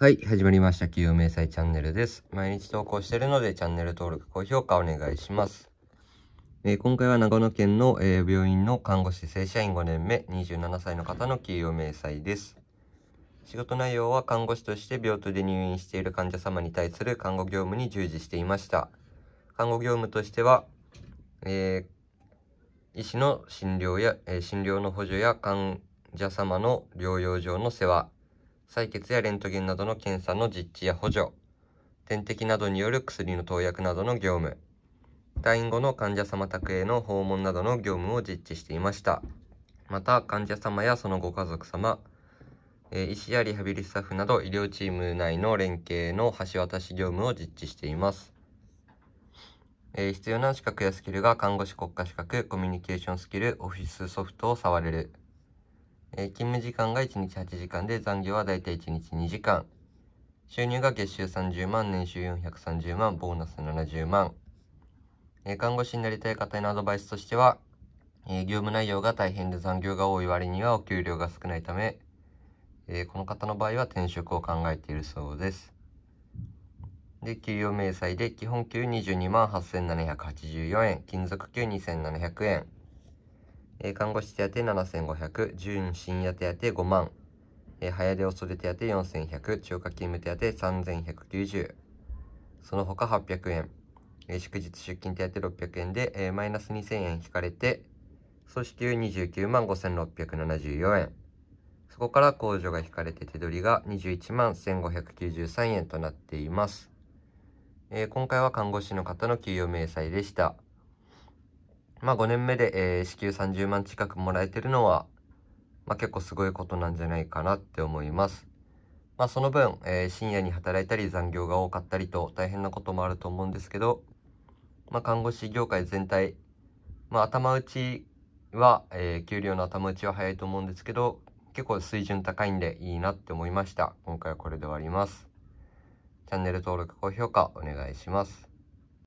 はい、始まりました。企業明細チャンネルです。毎日投稿しているので、チャンネル登録、高評価お願いします。えー、今回は長野県の、えー、病院の看護師正社員5年目、27歳の方の企業明細です。仕事内容は看護師として病棟で入院している患者様に対する看護業務に従事していました。看護業務としては、えー、医師の診療や、え診療の補助や患者様の療養上の世話、採血やレントゲンなどの検査の実地や補助、点滴などによる薬の投薬などの業務、退院後の患者様宅への訪問などの業務を実地していました。また、患者様やそのご家族様、え医師やリハビリスタッフなど医療チーム内の連携の橋渡し業務を実地しています。え必要な資格やスキルが看護師国家資格、コミュニケーションスキル、オフィスソフトを触れる。えー、勤務時間が1日8時間で残業は大体1日2時間。収入が月収30万、年収430万、ボーナス70万。えー、看護師になりたい方へのアドバイスとしては、えー、業務内容が大変で残業が多い割にはお給料が少ないため、えー、この方の場合は転職を考えているそうです。で、給与明細で基本給22万8784円、金属給2700円。え看護師手当7500、準深夜手当5万、え早出恐れ手当4100、超過勤務手当3190、その他800円、え祝日出勤手当600円で、えマイナス2000円引かれて、組織給29万5674円。そこから控除が引かれて手取りが21万1593円となっています。えー、今回は看護師の方の給与明細でした。まあ5年目で、えー、支給30万近くもらえてるのは、まあ結構すごいことなんじゃないかなって思います。まあその分、えー、深夜に働いたり残業が多かったりと大変なこともあると思うんですけど、まあ看護師業界全体、まあ頭打ちは、えー、給料の頭打ちは早いと思うんですけど、結構水準高いんでいいなって思いました。今回はこれで終わります。チャンネル登録、高評価お願いします。